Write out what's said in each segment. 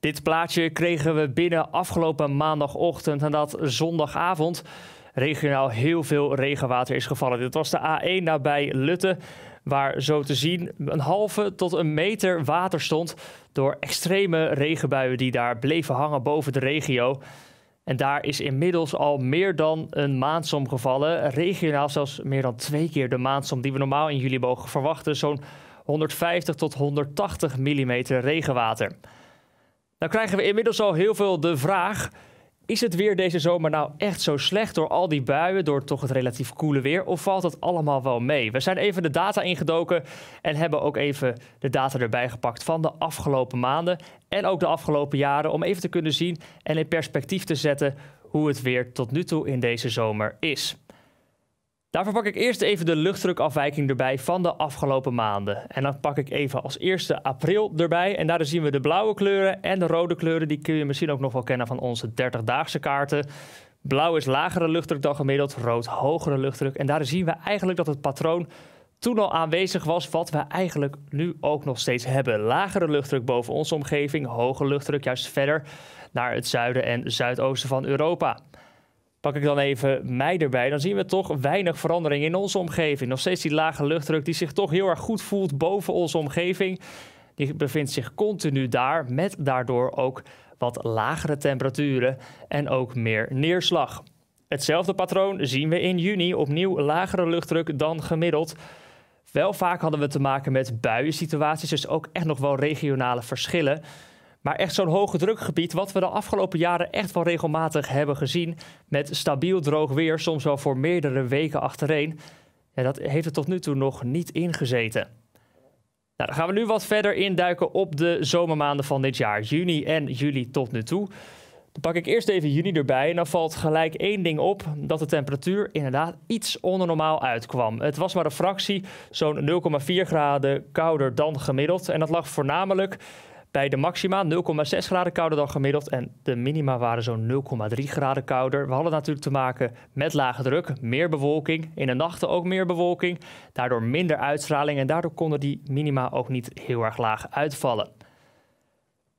Dit plaatje kregen we binnen afgelopen maandagochtend en dat zondagavond regionaal heel veel regenwater is gevallen. Dit was de A1 nabij Lutte, waar zo te zien een halve tot een meter water stond door extreme regenbuien die daar bleven hangen boven de regio. En daar is inmiddels al meer dan een maandsom gevallen. Regionaal zelfs meer dan twee keer de maandsom die we normaal in juli mogen verwachten. Zo'n 150 tot 180 mm regenwater. Nou krijgen we inmiddels al heel veel de vraag: is het weer deze zomer nou echt zo slecht door al die buien, door toch het relatief koele weer, of valt dat allemaal wel mee? We zijn even de data ingedoken en hebben ook even de data erbij gepakt van de afgelopen maanden en ook de afgelopen jaren om even te kunnen zien en in perspectief te zetten hoe het weer tot nu toe in deze zomer is. Daarvoor pak ik eerst even de luchtdrukafwijking erbij van de afgelopen maanden. En dan pak ik even als eerste april erbij. En daar zien we de blauwe kleuren en de rode kleuren. Die kun je misschien ook nog wel kennen van onze 30-daagse kaarten. Blauw is lagere luchtdruk dan gemiddeld, rood hogere luchtdruk. En daar zien we eigenlijk dat het patroon toen al aanwezig was wat we eigenlijk nu ook nog steeds hebben. Lagere luchtdruk boven onze omgeving, hoge luchtdruk juist verder naar het zuiden en zuidoosten van Europa. Pak ik dan even mij erbij, dan zien we toch weinig verandering in onze omgeving. Nog steeds die lage luchtdruk die zich toch heel erg goed voelt boven onze omgeving. Die bevindt zich continu daar, met daardoor ook wat lagere temperaturen en ook meer neerslag. Hetzelfde patroon zien we in juni, opnieuw lagere luchtdruk dan gemiddeld. Wel vaak hadden we te maken met buiensituaties, dus ook echt nog wel regionale verschillen. Maar echt zo'n hoge drukgebied, wat we de afgelopen jaren echt wel regelmatig hebben gezien. Met stabiel droog weer, soms wel voor meerdere weken achtereen. Ja, dat heeft er tot nu toe nog niet ingezeten. Nou, dan gaan we nu wat verder induiken op de zomermaanden van dit jaar. Juni en juli tot nu toe. Dan pak ik eerst even juni erbij en dan valt gelijk één ding op dat de temperatuur inderdaad iets onder normaal uitkwam. Het was maar een fractie, zo'n 0,4 graden kouder dan gemiddeld. En dat lag voornamelijk bij de maxima 0,6 graden kouder dan gemiddeld en de minima waren zo'n 0,3 graden kouder. We hadden natuurlijk te maken met lage druk, meer bewolking, in de nachten ook meer bewolking, daardoor minder uitstraling en daardoor konden die minima ook niet heel erg laag uitvallen.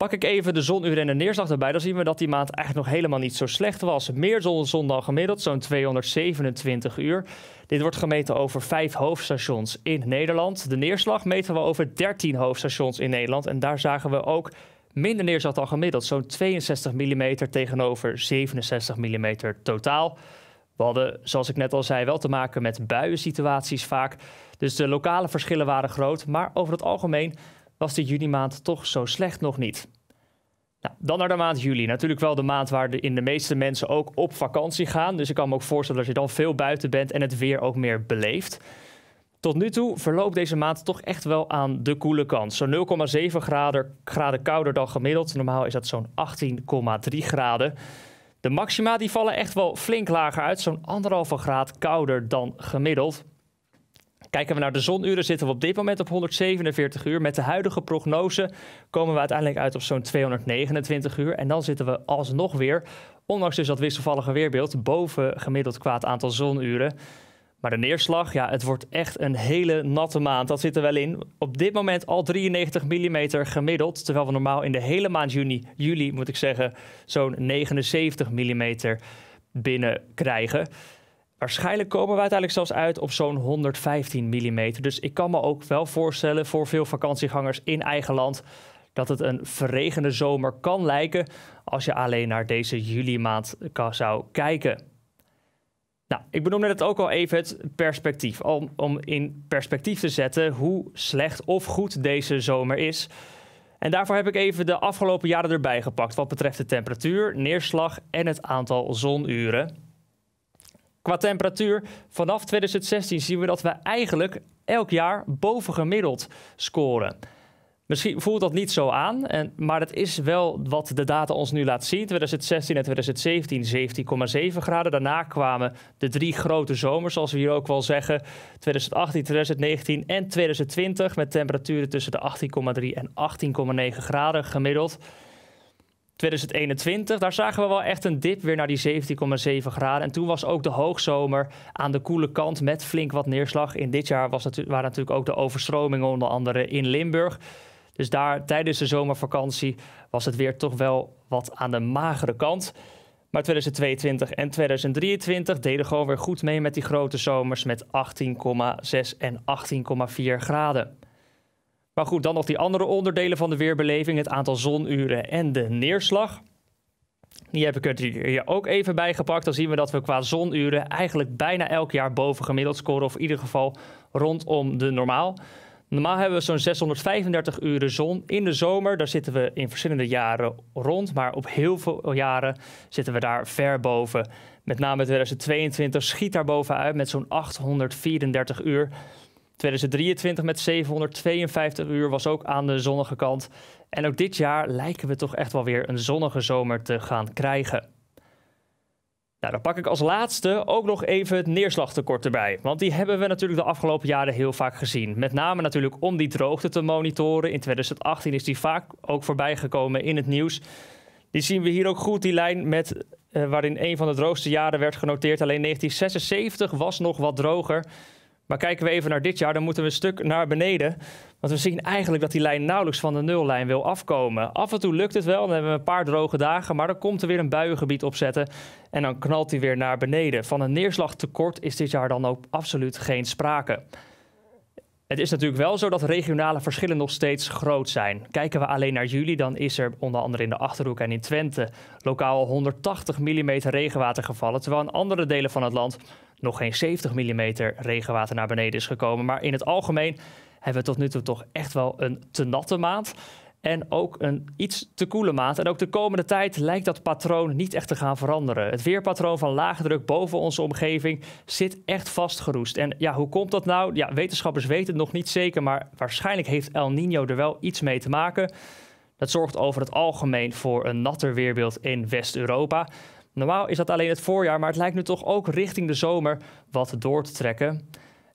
Pak ik even de zonuren en de neerslag erbij, dan zien we dat die maand eigenlijk nog helemaal niet zo slecht was. Meer zon dan gemiddeld, zo'n 227 uur. Dit wordt gemeten over vijf hoofdstations in Nederland. De neerslag meten we over 13 hoofdstations in Nederland. En daar zagen we ook minder neerslag dan gemiddeld, zo'n 62 mm tegenover 67 mm totaal. We hadden, zoals ik net al zei, wel te maken met buiensituaties vaak. Dus de lokale verschillen waren groot, maar over het algemeen was de juni-maand toch zo slecht nog niet. Nou, dan naar de maand juli. Natuurlijk wel de maand waar de, in de meeste mensen ook op vakantie gaan. Dus ik kan me ook voorstellen dat je dan veel buiten bent en het weer ook meer beleeft. Tot nu toe verloopt deze maand toch echt wel aan de koele kant. Zo'n 0,7 graden, graden kouder dan gemiddeld. Normaal is dat zo'n 18,3 graden. De maxima die vallen echt wel flink lager uit, zo'n anderhalve graad kouder dan gemiddeld. Kijken we naar de zonuren, zitten we op dit moment op 147 uur. Met de huidige prognose komen we uiteindelijk uit op zo'n 229 uur. En dan zitten we alsnog weer, ondanks dus dat wisselvallige weerbeeld, boven gemiddeld qua aantal zonuren. Maar de neerslag, ja, het wordt echt een hele natte maand. Dat zit er wel in. Op dit moment al 93 mm gemiddeld. Terwijl we normaal in de hele maand juni, juli moet ik zeggen, zo'n 79 mm binnenkrijgen. Waarschijnlijk komen we uiteindelijk zelfs uit op zo'n 115 mm. Dus ik kan me ook wel voorstellen voor veel vakantiegangers in eigen land dat het een verregende zomer kan lijken als je alleen naar deze juli maand zou kijken. Nou, ik benoemde net ook al even het perspectief. Om, om in perspectief te zetten hoe slecht of goed deze zomer is. En daarvoor heb ik even de afgelopen jaren erbij gepakt wat betreft de temperatuur, neerslag en het aantal zonuren. Qua temperatuur, vanaf 2016 zien we dat we eigenlijk elk jaar bovengemiddeld scoren. Misschien voelt dat niet zo aan, en, maar het is wel wat de data ons nu laat zien. 2016 en 2017 17,7 graden. Daarna kwamen de drie grote zomers, zoals we hier ook wel zeggen. 2018, 2019 en 2020 met temperaturen tussen de 18,3 en 18,9 graden gemiddeld. 2021, daar zagen we wel echt een dip weer naar die 17,7 graden. En toen was ook de hoogzomer aan de koele kant met flink wat neerslag. In dit jaar was waren natuurlijk ook de overstromingen onder andere in Limburg. Dus daar tijdens de zomervakantie was het weer toch wel wat aan de magere kant. Maar 2022 en 2023 deden gewoon weer goed mee met die grote zomers met 18,6 en 18,4 graden. Maar goed, dan nog die andere onderdelen van de weerbeleving, het aantal zonuren en de neerslag. Die heb ik er hier ook even bij gepakt. Dan zien we dat we qua zonuren eigenlijk bijna elk jaar boven gemiddeld scoren. Of in ieder geval rondom de normaal. Normaal hebben we zo'n 635 uren zon in de zomer. Daar zitten we in verschillende jaren rond. Maar op heel veel jaren zitten we daar ver boven. Met name 2022 schiet daar bovenuit met zo'n 834 uur. 2023 met 752 uur was ook aan de zonnige kant. En ook dit jaar lijken we toch echt wel weer een zonnige zomer te gaan krijgen. Nou, dan pak ik als laatste ook nog even het neerslagtekort erbij. Want die hebben we natuurlijk de afgelopen jaren heel vaak gezien. Met name natuurlijk om die droogte te monitoren. In 2018 is die vaak ook voorbijgekomen in het nieuws. Die zien we hier ook goed, die lijn met, eh, waarin een van de droogste jaren werd genoteerd. Alleen 1976 was nog wat droger. Maar kijken we even naar dit jaar, dan moeten we een stuk naar beneden. Want we zien eigenlijk dat die lijn nauwelijks van de nullijn wil afkomen. Af en toe lukt het wel, dan hebben we een paar droge dagen, maar dan komt er weer een buiengebied opzetten en dan knalt hij weer naar beneden. Van een neerslagtekort is dit jaar dan ook absoluut geen sprake. Het is natuurlijk wel zo dat regionale verschillen nog steeds groot zijn. Kijken we alleen naar juli, dan is er onder andere in de Achterhoek en in Twente lokaal 180 mm regenwater gevallen, terwijl in andere delen van het land nog geen 70 mm regenwater naar beneden is gekomen. Maar in het algemeen hebben we tot nu toe toch echt wel een te natte maand en ook een iets te koele maand. En ook de komende tijd lijkt dat patroon niet echt te gaan veranderen. Het weerpatroon van lage druk boven onze omgeving zit echt vastgeroest. En ja, hoe komt dat nou? Ja, wetenschappers weten het nog niet zeker, maar waarschijnlijk heeft El Nino er wel iets mee te maken. Dat zorgt over het algemeen voor een natter weerbeeld in West-Europa. Normaal is dat alleen het voorjaar, maar het lijkt nu toch ook richting de zomer wat door te trekken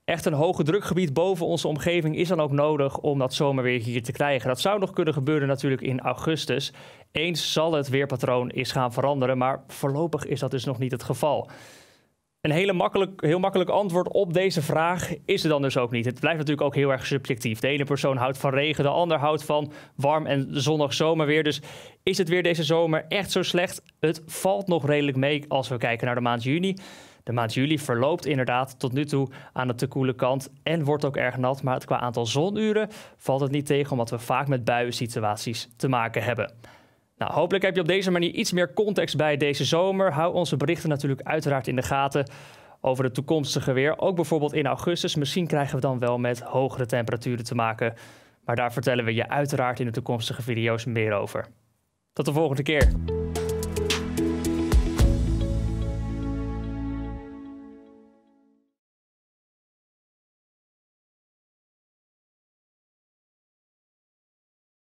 echt een hoge drukgebied boven onze omgeving is dan ook nodig om dat zomerweer hier te krijgen. Dat zou nog kunnen gebeuren natuurlijk in augustus. Eens zal het weerpatroon is gaan veranderen, maar voorlopig is dat dus nog niet het geval. Een hele makkelijk, heel makkelijk antwoord op deze vraag is er dan dus ook niet. Het blijft natuurlijk ook heel erg subjectief. De ene persoon houdt van regen, de ander houdt van warm en zonnig zomerweer. Dus is het weer deze zomer echt zo slecht? Het valt nog redelijk mee als we kijken naar de maand juni. De maand juli verloopt inderdaad tot nu toe aan de te koele kant en wordt ook erg nat. Maar het qua aantal zonuren valt het niet tegen, omdat we vaak met buiensituaties te maken hebben. Nou, hopelijk heb je op deze manier iets meer context bij deze zomer. Hou onze berichten natuurlijk uiteraard in de gaten over het toekomstige weer. Ook bijvoorbeeld in augustus. Misschien krijgen we dan wel met hogere temperaturen te maken. Maar daar vertellen we je uiteraard in de toekomstige video's meer over. Tot de volgende keer.